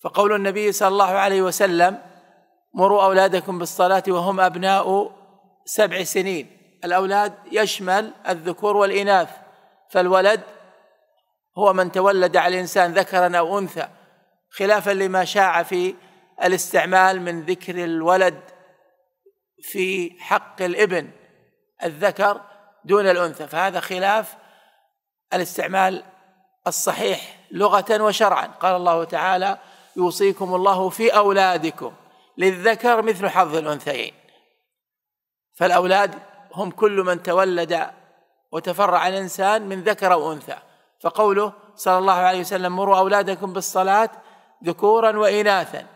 فقول النبي صلى الله عليه وسلم مروا أولادكم بالصلاة وهم أبناء سبع سنين الأولاد يشمل الذكور والإناث فالولد هو من تولد على الإنسان ذكرا أو أنثى خلافا لما شاع في الاستعمال من ذكر الولد في حق الابن الذكر دون الأنثى فهذا خلاف الاستعمال الصحيح لغة وشرعا قال الله تعالى يوصيكم الله في أولادكم للذكر مثل حظ الأنثيين فالأولاد هم كل من تولد وتفرع الإنسان من ذكر أو أنثى فقوله صلى الله عليه وسلم مروا أولادكم بالصلاة ذكورا وإناثا